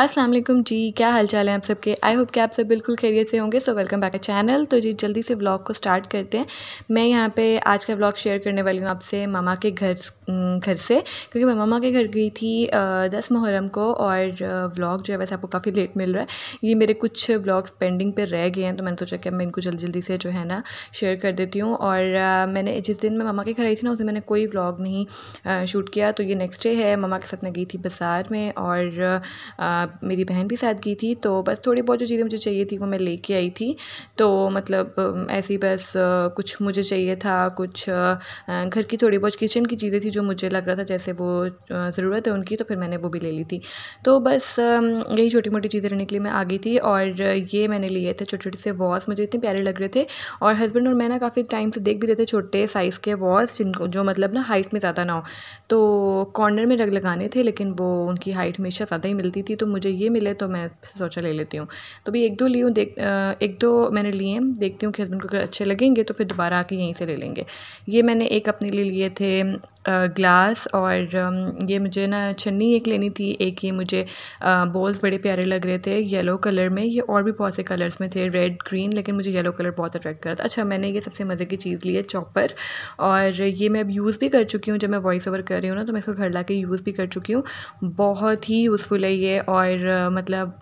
अस्सलाम वालेकुम जी क्या हाल चाल है आप सबके आई होप कि आप सब बिल्कुल खैरियत से होंगे सो वेलकम बैक चैनल तो जी जल्दी से व्लॉग को स्टार्ट करते हैं मैं यहाँ पे आज का व्लॉग शेयर करने वाली हूँ आपसे मामा के घर घर से क्योंकि मैं मामा के घर गई थी दस मुहर्रम को और व्लॉग जो है वैसे आपको काफ़ी लेट मिल रहा है ये मेरे कुछ व्लॉग्स पेंडिंग पर रह गए हैं तो मैंने सोचा कि मैं इनको जल्दी जल्दी से जो है ना शेयर कर देती हूँ और मैंने जिस दिन मैं मामा के घर आई थी ना उस दिन मैंने कोई व्लॉग नहीं शूट किया तो ये नेक्स्ट डे है मामा के साथ मैं गई थी बाज़ार में और मेरी बहन भी साथ गई थी तो बस थोड़ी बहुत जो चीज़ें मुझे चाहिए थी वो मैं लेके आई थी तो मतलब ऐसे ही बस कुछ मुझे चाहिए था कुछ घर की थोड़ी बहुत किचन की चीज़ें थी जो मुझे लग रहा था जैसे वो ज़रूरत है उनकी तो फिर मैंने वो भी ले ली थी तो बस यही छोटी मोटी चीज़ें रहने के लिए मैं आ गई थी और ये मैंने लिए थे छोटे छोटे से वॉस मुझे इतने प्यारे लग रहे थे और हस्बैंड और मैं ना काफ़ी टाइम से देख भी रहे थे छोटे साइज़ के वॉस जिनको जो मतलब ना हाइट में ज़्यादा ना हो तो कॉर्नर में रग लगाने थे लेकिन वो उनकी हाइट हमेशा ज़्यादा ही मिलती थी तो मुझे ये मिले तो मैं सोचा ले लेती हूँ तो भी एक दो ली हूँ देख एक दो मैंने लिए हैं देखती हूँ कि हस्बैंड को अगर अच्छे लगेंगे तो फिर दोबारा आके यहीं से ले लेंगे ये मैंने एक अपने लिए लिए थे ग्लास और ये मुझे ना छन्नी एक लेनी थी एक ये मुझे बॉल्स बड़े प्यारे लग रहे थे येलो कलर में ये और भी बहुत से कलर्स में थे रेड ग्रीन लेकिन मुझे येलो कलर बहुत अट्रैक्ट करा था अच्छा मैंने ये सबसे मज़े की चीज़ ली है चॉपर और ये मैं अब यूज़ भी कर चुकी हूँ जब मैं वॉइस ओवर कर रही हूँ ना तो मैं इसको घर ला यूज़ भी कर चुकी हूँ बहुत ही यूज़फुल है ये और और मतलब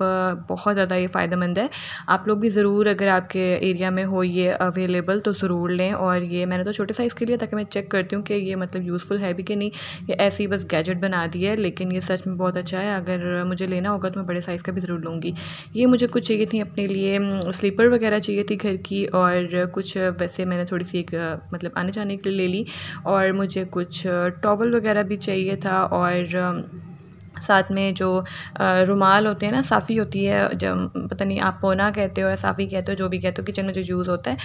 बहुत ज़्यादा ये फ़ायदेमंद है आप लोग भी ज़रूर अगर आपके एरिया में हो ये अवेलेबल तो ज़रूर लें और ये मैंने तो छोटे साइज़ के लिए ताकि मैं चेक करती हूँ कि ये मतलब यूज़फुल है भी कि नहीं ये ऐसे ही बस गैजेट बना दिया है लेकिन ये सच में बहुत अच्छा है अगर मुझे लेना होगा तो मैं बड़े साइज़ का भी ज़रूर लूँगी ये मुझे कुछ चाहिए थी अपने लिए स्लीपर वगैरह चाहिए थी घर की और कुछ वैसे मैंने थोड़ी सी एक मतलब आने जाने के लिए ले ली और मुझे कुछ टॉवल वगैरह भी चाहिए था और साथ में जो रुमाल होते हैं ना साफ़ी होती है जब पता नहीं आप पोना कहते हो या साफ़ी कहते हो जो भी कहते हो किचन में जो यूज़ होता है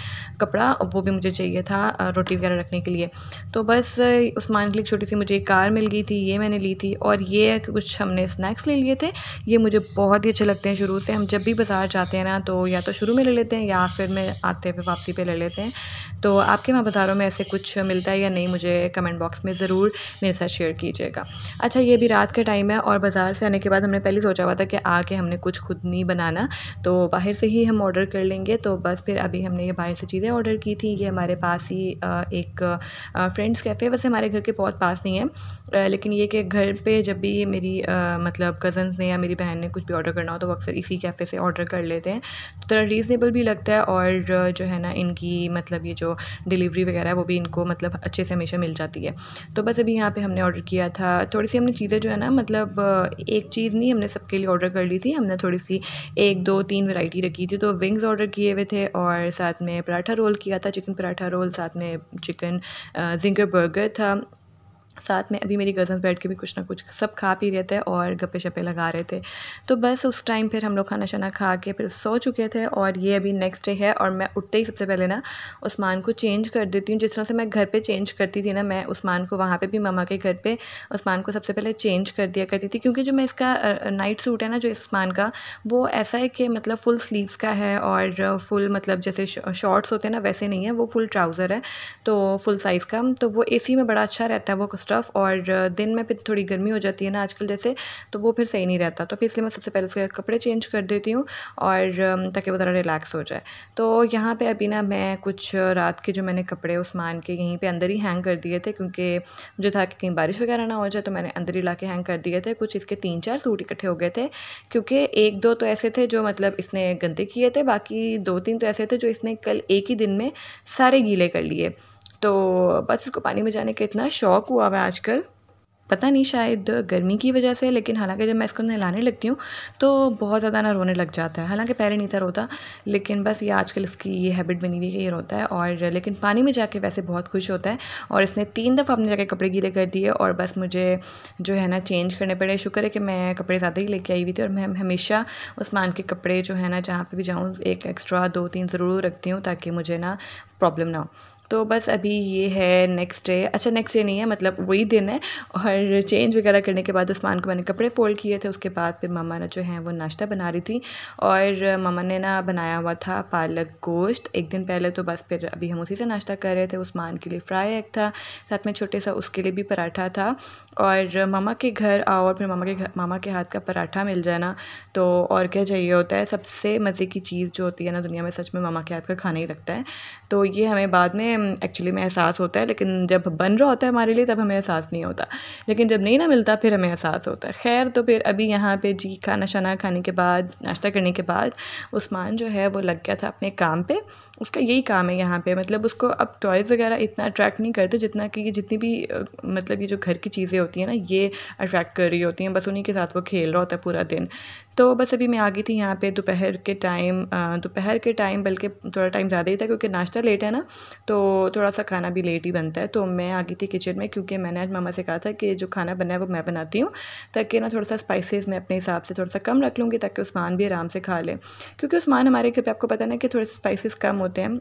कपड़ा वो भी मुझे चाहिए था रोटी वगैरह रखने के लिए तो बस उस्मान के लिए छोटी सी मुझे एक कार मिल गई थी ये मैंने ली थी और ये कुछ हमने स्नैक्स ले लिए थे ये मुझे बहुत ही अच्छे लगते हैं शुरू से हम जब भी बाज़ार जाते हैं ना तो या तो शुरू में ले लेते हैं या फिर मैं आते हुए वापसी पर ले लेते हैं तो आपके वहाँ बाज़ारों में ऐसे कुछ मिलता है या नहीं मुझे कमेंट बॉक्स में ज़रूर मेरे साथ शेयर कीजिएगा अच्छा ये भी रात का टाइम है और बाज़ार से आने के बाद हमने पहले सोचा हुआ था कि आके हमने कुछ खुद नहीं बनाना तो बाहर से ही हम ऑर्डर कर लेंगे तो बस फिर अभी हमने ये बाहर से चीज़ें ऑर्डर की थी ये हमारे पास ही एक फ्रेंड्स कैफ़े वैसे हमारे घर के बहुत पास नहीं है लेकिन ये कि घर पर जब भी मेरी मतलब कज़न्स ने या मेरी बहन ने कुछ भी ऑर्डर करना हो तो वो अक्सर इसी कैफ़े से ऑर्डर कर लेते हैं तो थोड़ा रीज़नेबल भी लगता है और जो है ना इनकी मतलब ये जो डिलीवरी वगैरह है वो भी इनको मतलब अच्छे से हमेशा मिल जाती है तो बस अभी यहाँ पर हमने ऑर्डर किया था थोड़ी सी हमने चीज़ें जो है ना मतलब मतलब एक चीज़ नहीं हमने सबके लिए ऑर्डर कर ली थी हमने थोड़ी सी एक दो तीन वैरायटी रखी थी तो विंग्स ऑर्डर किए हुए थे और साथ में पराठा रोल किया था चिकन पराठा रोल साथ में चिकन जिंगर बर्गर था साथ में अभी मेरी कज़न्स बैठ के भी कुछ ना कुछ सब खा पी रहे थे और गप्पे शप्पे लगा रहे थे तो बस उस टाइम फिर हम लोग खाना शाना खा के फिर सो चुके थे और ये अभी नेक्स्ट डे है और मैं उठते ही सबसे पहले ना उस्मान को चेंज कर देती हूँ जिस तरह से मैं घर पे चेंज करती थी ना मैं उस्मान को वहाँ पर भी ममा के घर पर उस्मान को सबसे पहले चेंज कर दिया करती थी क्योंकि जो मैं इसका नाइट सूट है ना जो उस्मान का वो ऐसा है कि मतलब फुल स्लीवस का है और फुल मतलब जैसे शॉर्ट्स होते हैं ना वैसे नहीं है वो फुल ट्राउज़र है तो फुल साइज़ का तो वो ए में बड़ा अच्छा रहता है वो स्टफ़ और दिन में फिर थोड़ी गर्मी हो जाती है ना आजकल जैसे तो वो फिर सही नहीं रहता तो फिर इसलिए मैं सबसे पहले उसके कपड़े चेंज कर देती हूँ और ताकि वो ज़रा रिलैक्स हो जाए तो यहाँ पर अभी ना मैं कुछ रात के जो मैंने कपड़े उस्मान के यहीं पर अंदर ही हैंग कर दिए थे क्योंकि मुझे था कि कहीं बारिश वगैरह ना हो जाए तो मैंने अंदर ही ला के हैंग कर दिए थे कुछ इसके तीन चार सूट इकट्ठे हो गए थे क्योंकि एक दो तो ऐसे थे जो मतलब इसने गंदे किए थे बाकी दो तीन तो ऐसे थे जो इसने कल एक ही दिन में सारे गीले कर लिए तो बस इसको पानी में जाने का इतना शौक़ हुआ हुआ है आजकल पता नहीं शायद गर्मी की वजह से लेकिन हालांकि जब मैं इसको नहलाने लगती हूँ तो बहुत ज़्यादा ना रोने लग जाता है हालांकि पहले नहीं था रोता लेकिन बस ये आजकल इसकी ये हैबिट बनी हुई है ये रोता है और लेकिन पानी में जाके वैसे बहुत खुश होता है और इसने तीन दफ़ा अपने जाके कपड़े गीले कर दिए और बस मुझे जो है ना चेंज करने पड़े शुक्र है कि मैं कपड़े ज़्यादा ही लेके आई हुई थी और मैं हमेशा उस्मान के कपड़े जो है ना जहाँ पर भी जाऊँ एक एक्स्ट्रा दो तीन ज़रूर रखती हूँ ताकि मुझे ना प्रॉब्लम ना हो तो बस अभी ये है नेक्स्ट डे अच्छा नेक्स्ट डे नहीं है मतलब वही दिन है और चेंज वगैरह करने के बाद उस्मान को मैंने कपड़े फ़ोल्ड किए थे उसके बाद फिर मामा ने जो है वो नाश्ता बना रही थी और मामा ने ना बनाया हुआ था पालक गोश्त एक दिन पहले तो बस फिर अभी हम उसी से नाश्ता कर रहे थे उस्मान के लिए फ्राई एग था साथ में छोटे सा उसके लिए भी पराठा था और मामा के घर आओ और फिर मामा के घर मामा के हाथ का पराठा मिल जाना तो और क्या चाहिए होता है सबसे मज़े की चीज़ जो होती है ना दुनिया में सच में मामा के हाथ का खाना ही लगता है तो ये हमें बाद में एक्चुअली में एहसास होता है लेकिन जब बन रहा होता है हमारे लिए तब हमें एहसास नहीं होता लेकिन जब नहीं ना मिलता फिर हमें एहसास होता है खैर तो फिर अभी यहाँ पे जी खाना शाना खाने के बाद नाश्ता करने के बाद उस्मान जो है वो लग गया था अपने काम पर उसका यही काम है यहाँ पर मतलब उसको अब टॉयज़ वगैरह इतना अट्रैक्ट नहीं करते जितना कि ये जितनी भी मतलब ये जो घर की चीज़ें होती हैं ना ये अट्रैक्ट कर रही होती हैं बस उन्हीं के साथ वो खेल रहा होता है पूरा दिन तो बस अभी मैं आ गई थी यहाँ पे दोपहर के टाइम दोपहर के टाइम बल्कि थोड़ा टाइम ज़्यादा ही था क्योंकि नाश्ता लेट है ना तो थोड़ा सा खाना भी लेट ही बनता है तो मैं आ गई थी किचन में क्योंकि मैंने आज मामा से कहा था कि जो खाना बना है वो मैं बनाती हूँ ताकि ना थोड़ा सा स्पाइसेस मैं अपने हिसाब से थोड़ा सा कम रख लूँगी ताकि उस्मान भी आराम से खा लें क्योंकि उस्मान हमारे घर पर आपको पता ना कि थोड़े स्पाइसेस कम होते हैं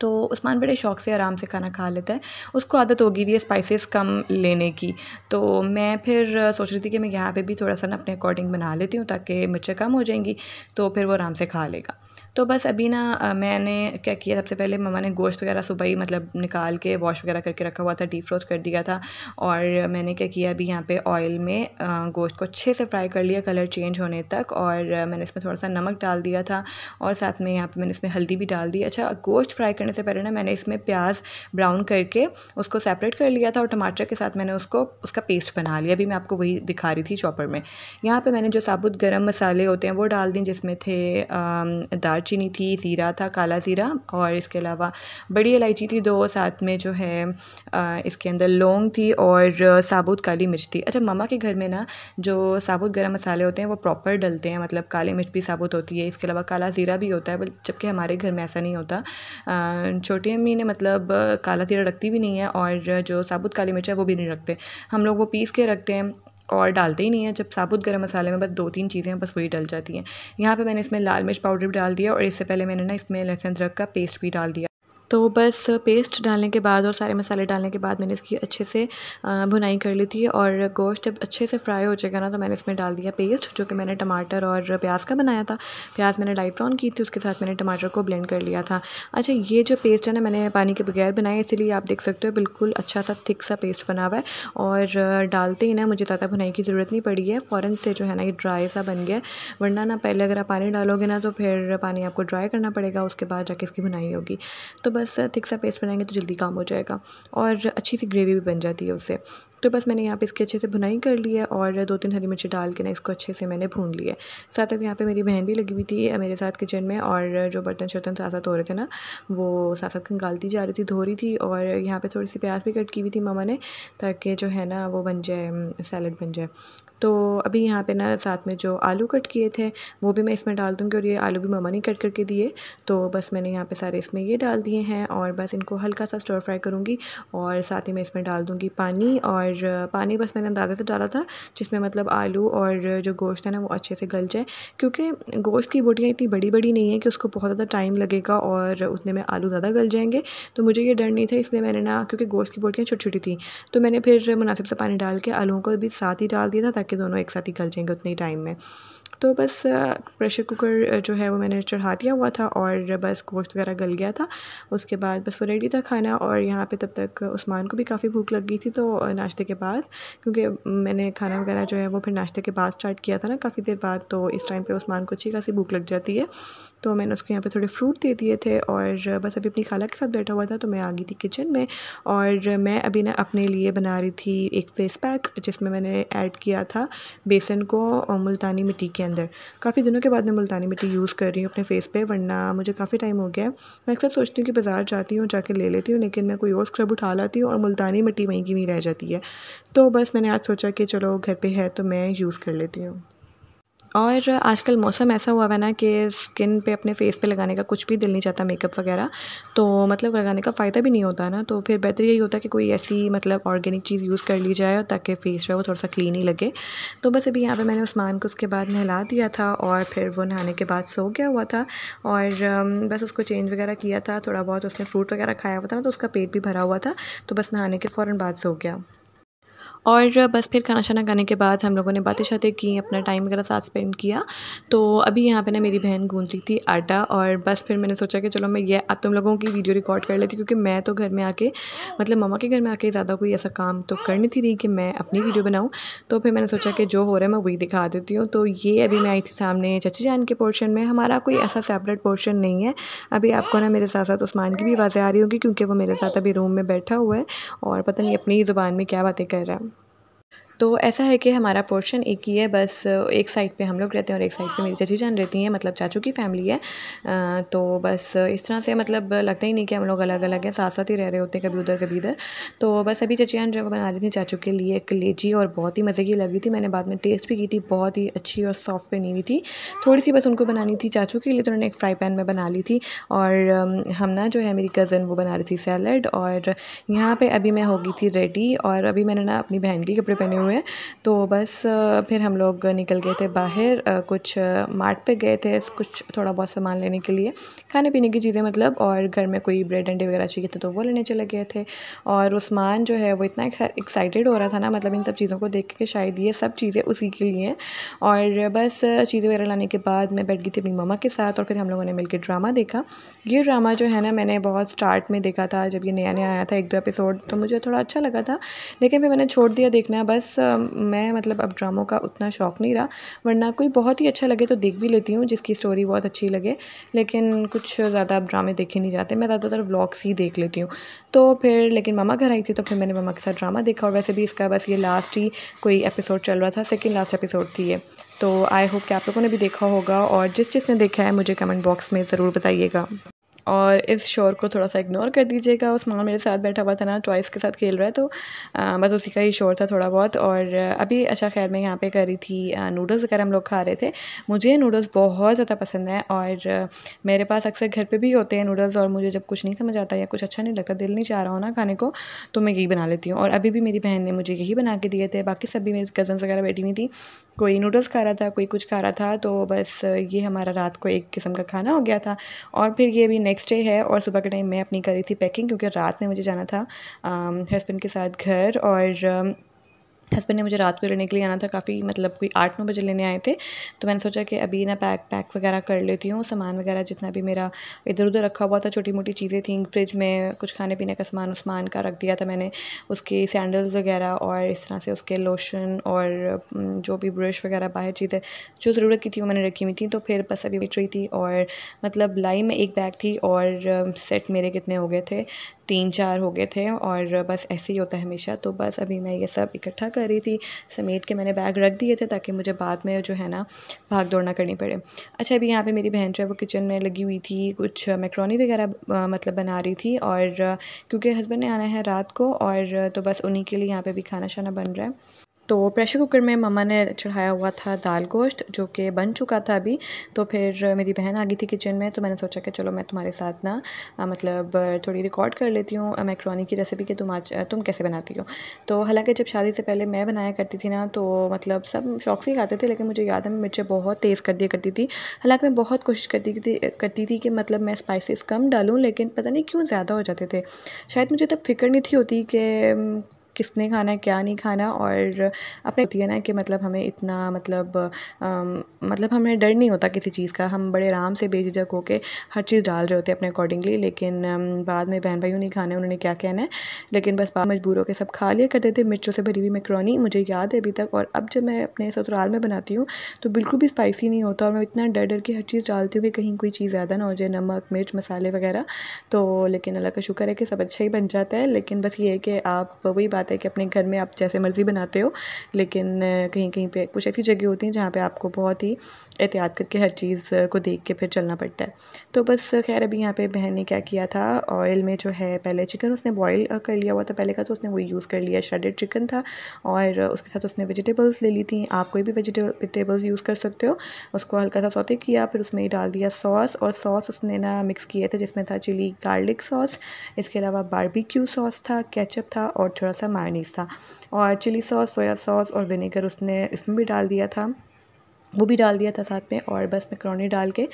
तो उस्मान बड़े शौक से आराम से खाना खा लेता है उसको आदत होगी है स्पाइसेस कम लेने की तो मैं फिर सोच रही थी कि मैं यहाँ पे भी थोड़ा सा ना अपने अकॉर्डिंग बना लेती हूँ ताकि मिर्चें कम हो जाएंगी तो फिर वो आराम से खा लेगा तो बस अभी ना मैंने क्या किया सबसे पहले मम्मा ने गोश्त वगैरह सुबह ही मतलब निकाल के वॉश वगैरह करके रखा हुआ था डीप फ्रोज कर दिया था और मैंने क्या किया अभी यहाँ पे ऑयल में गोश्त को अच्छे से फ्राई कर लिया कलर चेंज होने तक और मैंने इसमें थोड़ा सा नमक डाल दिया था और साथ में यहाँ पर मैंने इसमें हल्दी भी डाल दी अच्छा गोश्त फ्राई करने से पहले ना मैंने इसमें प्याज ब्राउन करके उसको सेपरेट कर लिया था और टमाटर के साथ मैंने उसको उसका पेस्ट बना लिया अभी मैं आपको वही दिखा रही थी चॉपर में यहाँ पर मैंने जो साबुत गर्म मसाले होते हैं वो डाल दी जिसमें थे दालचीनी थी ज़ीरा था काला ज़ीरा और इसके अलावा बड़ी इलायची थी दो साथ में जो है इसके अंदर लौंग थी और साबुत काली मिर्च थी अच्छा मामा के घर में ना जो साबुत गर्म मसाले होते हैं वो प्रॉपर डलते हैं मतलब काली मिर्च भी साबुत होती है इसके अलावा काला ज़ीरा भी होता है जबकि हमारे घर में ऐसा नहीं होता छोटी अम्मी ने मतलब काला ज़ीरा रखती भी नहीं है और जो साबुत काली मिर्च है वो भी नहीं रखते हम लोग वो पीस के रखते हैं और डालते ही नहीं है जब साबुत गर्म मसाले में बस दो तीन चीज़ें बस वही डल जाती हैं यहाँ पे मैंने इसमें लाल मिर्च पाउडर भी डाल दिया और इससे पहले मैंने ना इसमें लहसुन अदरक का पेस्ट भी डाल दिया तो बस पेस्ट डालने के बाद और सारे मसाले डालने के बाद मैंने इसकी अच्छे से भुनाई कर ली थी और गोश्त जब अच्छे से फ्राई हो जाएगा ना तो मैंने इसमें डाल दिया पेस्ट जो कि मैंने टमाटर और प्याज का बनाया था प्याज मैंने लाइट ब्राउन की थी उसके साथ मैंने टमाटर को ब्लेंड कर लिया था अच्छा ये जो पेस्ट है ना मैंने पानी के बगैर बनाया इसीलिए आप देख सकते हो बिल्कुल अच्छा सा थिक सा पेस्ट बना हुआ है और डालते ही ना मुझे ज़्यादा भुनाई की ज़रूरत नहीं पड़ी है फ़ौरन से जो है ना ये ड्राई सा बन गया वरना ना पहले अगर आप पानी डालोगे ना तो फिर पानी आपको ड्राई करना पड़ेगा उसके बाद जाके इसकी भुनाई होगी तो बस थिक सा पेस्ट बनाएंगे तो जल्दी काम हो जाएगा और अच्छी सी ग्रेवी भी बन जाती है उससे तो बस मैंने यहाँ पे इसकी अच्छे से भुनाई कर ली है और दो तीन हरी मिर्ची डाल के ना इसको अच्छे से मैंने भून लिया है साथ साथ यहाँ पे मेरी बहन भी लगी हुई थी मेरे साथ किचन में और जो बर्तन शर्तन साथ साथ हो रहे थे ना वो साथ साथ निकालती जा रही थी धो रही थी और यहाँ पर थोड़ी सी प्याज भी कट की हुई थी मामा ने ताकि जो है ना वो बन जाए सैलड बन जाए तो अभी यहाँ पे ना साथ में जो आलू कट किए थे वो भी मैं इसमें डाल दूँगी और ये आलू भी ममा ने कट करके दिए तो बस मैंने यहाँ पे सारे इसमें ये डाल दिए हैं और बस इनको हल्का सा स्टोर फ्राई करूँगी और साथ ही मैं इसमें डाल दूँगी पानी और और पानी बस मैंने अंदाजे से डाला था जिसमें मतलब आलू और जो गोश्त है ना वो अच्छे से गल जाए क्योंकि गोश्त की बोटियाँ इतनी बड़ी बड़ी नहीं है कि उसको बहुत ज़्यादा टाइम लगेगा और उतने में आलू ज़्यादा गल जाएंगे तो मुझे ये डर नहीं था इसलिए मैंने ना क्योंकि गोश्त की बोटियाँ छोटी छोटी थी तो मैंने फिर मुनासिब से पानी डाल के आलूओं को भी साथ ही डाल दिया था ताकि दोनों एक साथ ही गल जाएंगे उतने ही टाइम में तो बस प्रेशर कुकर जो है वो मैंने चढ़ा दिया हुआ था और बस गोश्त वगैरह गल गया था उसके बाद बस वो रेडी था खाना और यहाँ पे तब तक उस्मान को भी काफ़ी भूख लग गई थी तो नाश्ते के बाद क्योंकि मैंने खाना वगैरह जो है वो फिर नाश्ते के बाद स्टार्ट किया था ना काफ़ी देर बाद तो इस टाइम पर उस्मान को अच्छी खासी भूख लग जाती है तो मैंने उसको यहाँ पर थोड़े फ्रूट दे दिए थे और बस अभी अपनी खाला के साथ बैठा हुआ था तो मैं आ गई थी किचन में और मैं अभी ना अपने लिए बना रही थी एक फेस पैक जिसमें मैंने ऐड किया था बेसन को मुल्तानी मिट्टी के अंदर काफ़ी दिनों के बाद मैं मुल्तानी मिट्टी यूज़ कर रही हूँ अपने फेस पे वरना मुझे काफ़ी टाइम हो गया है मैं अक्सर सोचती हूँ कि बाज़ार जाती हूँ जाके ले लेती हूँ लेकिन मैं कोई और स्क्रब उठा लाती हूँ और मुल्तानी मिट्टी वहीं की वहीं रह जाती है तो बस मैंने आज सोचा कि चलो घर पर है तो मैं यूज़ कर लेती हूँ और आजकल मौसम ऐसा हुआ हुआ है ना कि स्किन पे अपने फेस पे लगाने का कुछ भी दिल नहीं चाहता मेकअप वगैरह तो मतलब लगाने का फ़ायदा भी नहीं होता ना तो फिर बेहतर यही होता है कि कोई ऐसी मतलब ऑर्गेनिक चीज़ यूज़ कर ली जाए ताकि फेस जो है वो थोड़ा सा क्लीन ही लगे तो बस अभी यहाँ पर मैंने उस्मान को उसके बाद नहला दिया था और फिर वो नहाने के बाद सो गया हुआ था और बस उसको चेंज वगैरह किया था थोड़ा बहुत उसने फ्रूट वगैरह खाया हुआ था ना तो उसका पेट भी भरा हुआ था तो बस नहाने के फ़ौर बाद सो गया और बस फिर खाना शाना खाने के बाद हम लोगों ने बातें शातें की अपना टाइम वगैरह साथ स्पेंड किया तो अभी यहाँ पे ना मेरी बहन गूंज रही थी आटा और बस फिर मैंने सोचा कि चलो मैं ये तुम लोगों की वीडियो रिकॉर्ड कर लेती क्योंकि मैं तो घर में आके मतलब ममा के घर में आके ज़्यादा कोई ऐसा काम तो कर नहीं थी रही कि मैं अपनी वीडियो बनाऊँ तो फिर मैंने सोचा कि जो हो रहा है मैं वही दिखा देती हूँ तो ये अभी मैं आई थी सामने चची जान के पोर्शन में हमारा कोई ऐसा सेपरेट पोर्शन नहीं है अभी आपको ना मेरे साथ साथ उस्मान की भी आवाज़ें आ रही होंगी क्योंकि वो मेरे साथ अभी रूम में बैठा हुआ है और पता नहीं अपनी ही ज़ुबान में क्या बातें कर रहा है तो ऐसा है कि हमारा पोर्शन एक ही है बस एक साइड पे हम लोग रहते हैं और एक साइड पे मेरी चाची जान रहती हैं मतलब चाचू की फैमिली है तो बस इस तरह से मतलब लगता ही नहीं कि हम लोग अलग अलग हैं साथ साथ ही रह रहे होते हैं कभी उधर कभी इधर तो बस अभी चाची जान जब बना रही थी चाचू के लिए एक लेची और बहुत ही मज़े की लगी थी मैंने बाद में टेस्ट भी की थी बहुत ही अच्छी और सॉफ्ट बनी हुई थी थोड़ी सी बस उनको बनानी थी चाचू के लिए तो उन्होंने एक फ्राई पैन में बना ली थी और हम ना जो है मेरी कज़न वो बना रही थी सैलड और यहाँ पर अभी मैं होगी थी रेडी और अभी मैंने ना अपनी बहन के कपड़े पहने हुए हुए तो बस फिर हम लोग निकल गए थे बाहर कुछ मार्ट पे गए थे कुछ थोड़ा बहुत सामान लेने के लिए खाने पीने की चीज़ें मतलब और घर में कोई ब्रेड अंडे वगैरह चाहिए थे तो वो लेने चले गए थे और उस्मान जो है वो इतना एक्साइटेड हो रहा था ना मतलब इन सब चीज़ों को देख के शायद ये सब चीज़ें उसी के लिए और बस चीज़ें वगैरह लाने के बाद मैं बैठ गई थी अपनी मामा के साथ और फिर हम लोगों ने मिलकर ड्रामा देखा ये ड्रामा जो है ना मैंने बहुत स्टार्ट में देखा था जब ये नया नया आया था एक दो एपिसोड तो मुझे थोड़ा अच्छा लगा था लेकिन फिर मैंने छोड़ दिया देखना बस मैं मतलब अब ड्रामों का उतना शौक़ नहीं रहा वरना कोई बहुत ही अच्छा लगे तो देख भी लेती हूँ जिसकी स्टोरी बहुत अच्छी लगे लेकिन कुछ ज़्यादा अब ड्रामे देखे नहीं जाते मैं ज़्यादातर व्लॉग्स ही देख लेती हूँ तो फिर लेकिन मामा घर आई थी तो फिर मैंने मामा के साथ ड्रामा देखा और वैसे भी इसका बस ये लास्ट ही कोई एपिसोड चल रहा था सेकेंड लास्ट एपिसोड थी ये तो आई होप कि आप लोगों ने भी देखा होगा और जिस जिसने देखा है मुझे कमेंट बॉक्स में ज़रूर बताइएगा और इस शोर को थोड़ा सा इग्नोर कर दीजिएगा उस्मान मेरे साथ बैठा हुआ था ना चॉइस के साथ खेल रहा है तो बस उसी का ही शोर था थोड़ा बहुत और अभी अच्छा खैर मैं यहाँ पे कर रही थी नूडल्स अगर हम लोग खा रहे थे मुझे नूडल्स बहुत ज़्यादा पसंद है और मेरे पास अक्सर घर पर भी होते हैं नूडल्स और मुझे जब कुछ नहीं समझ आता या कुछ अच्छा नहीं लगता दिल नहीं चाह रहा हो ना खाने को तो मैं यही बना लेती हूँ और अभी भी मेरी बहन ने मुझे यही बना के दिए थे बाकी सभी मेरी कज़न्स वगैरह बैठी हुई थी कोई नूडल्स खा रहा था कोई कुछ खा रहा था तो बस ये हमारा रात को एक किस्म का खाना हो गया था और फिर ये भी नेक्स्ट नेक्स्ट डे है और सुबह के टाइम मैं अपनी कर रही थी पैकिंग क्योंकि रात में मुझे जाना था हस्बैंड के साथ घर और हस्बैंड ने मुझे रात को लेने के लिए आना था काफ़ी मतलब कोई आठ नौ बजे लेने आए थे तो मैंने सोचा कि अभी ना पैक पैक वगैरह कर लेती हूँ सामान वगैरह जितना भी मेरा इधर उधर रखा हुआ था छोटी मोटी चीज़ें थी फ्रिज में कुछ खाने पीने का सामान उस्मान का रख दिया था मैंने उसकी सैंडल्स वगैरह और इस तरह से उसके लोशन और जो भी ब्रश वगैरह बाहर चीज़ें जो ज़रूरत की थी वो मैंने रखी हुई थी तो फिर बस अभी बिट रही थी और मतलब लाई में एक बैग थी और सेट मेरे कितने हो गए थे तीन चार हो गए थे और बस ऐसे ही होता है हमेशा तो बस अभी मैं ये सब इकट्ठा कर रही थी समेट के मैंने बैग रख दिए थे ताकि मुझे बाद में जो है ना भाग दौड़ना करनी पड़े अच्छा अभी यहाँ पे मेरी बहन जो है वो किचन में लगी हुई थी कुछ मैक्रोनी वगैरह मतलब बना रही थी और क्योंकि हस्बैंड ने आना है रात को और तो बस उन्हीं के लिए यहाँ पर भी खाना शाना बन रहा है तो प्रेशर कुकर में ममा ने चढ़ाया हुआ था दाल गोश्त जो कि बन चुका था अभी तो फिर मेरी बहन आ गई थी किचन में तो मैंने सोचा कि चलो मैं तुम्हारे साथ ना मतलब थोड़ी रिकॉर्ड कर लेती हूँ मैक्रोनी की रेसिपी कि तुम आज तुम कैसे बनाती हो तो हालांकि जब शादी से पहले मैं बनाया करती थी ना तो मतलब सब शौक से ही खाते थे लेकिन मुझे याद है मैं मिर्चें बहुत तेज़ कर दिया करती थी हालाँकि मैं बहुत कोशिश करती थी करती थी कि मतलब मैं स्पाइसिस कम डालूँ लेकिन पता नहीं क्यों ज़्यादा हो जाते थे शायद मुझे तब फिक्र नहीं थी होती कि किसने खाना है क्या नहीं खाना और अपने होती है ना कि मतलब हमें इतना मतलब आ, मतलब हमें डर नहीं होता किसी चीज़ का हम बड़े आराम से बेझिझक होकर हर चीज़ डाल रहे होते हैं अपने अकॉर्डिंगली लेकिन बाद में बहन भाइयों नहीं खाना है उन्होंने क्या कहना है लेकिन बस मजबूर होकर सब खा लिया करते थे मिर्चों से भरी हुई मैक्रोनी मुझे याद है अभी तक और अब जब मैं अपने ससुराल में बनाती हूँ तो बिल्कुल भी स्पाइसी नहीं होता और मैं इतना डर डर के हर चीज़ डालती हूँ कि कहीं कोई चीज़ ज़्यादा ना हो जाए नमक मिर्च मसाले वगैरह तो लेकिन अल्लाह का शुक्र है कि सब अच्छा ही बन जाता है लेकिन बस ये है कि आप वही बात बात है कि अपने घर में आप जैसे मर्ज़ी बनाते हो लेकिन कहीं कहीं पर कुछ ऐसी जगह होती हैं जहाँ पर आपको बहुत ही एहतियात करके हर चीज़ को देख के फिर चलना पड़ता है तो बस खैर अभी यहाँ पे बहन ने क्या किया था ऑयल में जो है पहले चिकन उसने बॉईल कर लिया हुआ था पहले का तो उसने वो यूज़ कर लिया श्रेडेड चिकन था और उसके साथ उसने वेजिटेबल्स ले ली थी आप कोई भी वेजिटेबल्स यूज़ कर सकते हो उसको हल्का सा सौते किया फिर उसमें डाल दिया सॉस और सॉस उसने ना मिक्स किए थे जिसमें था चिली गार्लिक सॉस इसके अलावा बारबिक्यू सॉस था कैचअप था और थोड़ा सा मायनीस था और चिली सॉस सोया सॉस और विनेगर उसने इसमें भी डाल दिया था वो भी डाल दिया था साथ में और बस मैक्रोनी डाल के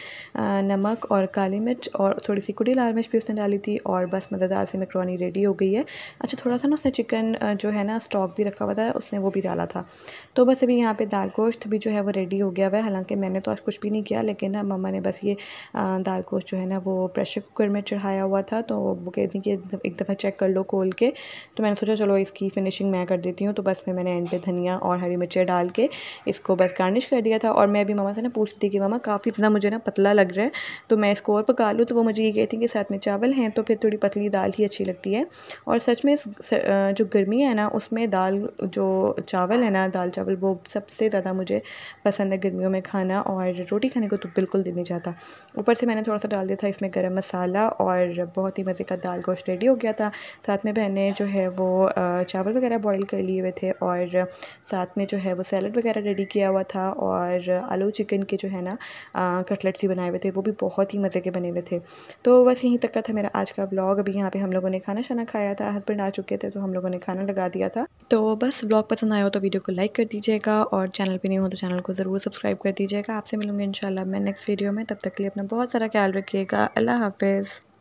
नमक और काली मिर्च और थोड़ी सी कुटी लाल मिर्च भी उसने डाली थी और बस मज़ेदार से मैक्रोनी रेडी हो गई है अच्छा थोड़ा सा ना उसने चिकन जो है ना स्टॉक भी रखा हुआ था उसने वो भी डाला था तो बस अभी यहाँ पे दाल गोश्त भी जो है वो रेडी हो गया हुआ है हालाँकि मैंने तो आज कुछ भी नहीं किया लेकिन ना मम्मा ने बस ये दाल गोश्त जो है ना वो प्रेशर कुकर में चढ़ाया हुआ था तो वो कह रही कि एक दफ़ा चेक कर लो खोल के तो मैंने सोचा चलो इसकी फिनिशिंग मैं कर देती हूँ तो बस में मैंने एंड पे धनिया और हरी मिर्चें डाल के इसको बस गार्निश कर दिया था और मैं अभी मामा से ना पूछती कि मामा काफ़ी ज़्यादा मुझे ना पतला लग रहा है तो मैं इसको और पका लूँ तो वो मुझे ये कहती कि साथ में चावल हैं तो फिर थोड़ी पतली दाल ही अच्छी लगती है और सच में जो गर्मी है ना उसमें दाल जो चावल है ना दाल चावल वो सबसे ज़्यादा मुझे पसंद है गर्मियों में खाना और रोटी खाने को तो बिल्कुल दिल नहीं जाता ऊपर से मैंने थोड़ा सा डाल दिया था इसमें गर्म मसाला और बहुत ही मज़े का दाल गोश्त रेडी हो गया था साथ में बहने जो है वो चावल वगैरह बॉईल कर लिए हुए थे और साथ में जो है वो सैलड वगैरह रेडी किया हुआ था और और आलू चिकन के जो है ना कटलेट्स ही बनाए हुए थे वो भी बहुत ही मज़े के बने हुए थे तो बस यहीं तक का था मेरा आज का व्लॉग अभी यहाँ पे हम लोगों ने खाना शाना खाया था हस्बैंड आ चुके थे तो हम लोगों ने खाना लगा दिया था तो बस व्लॉग पसंद आया हो तो वीडियो को लाइक कर दीजिएगा और चैनल पर नहीं हो तो चैनल को ज़रूर सब्सक्राइब कर दीजिएगा आपसे मिलूंगे इन मैं नेक्स्ट वीडियो में तब तक के लिए अपना बहुत सारा ख्याल रखिएगा अल्लाह हाफिज़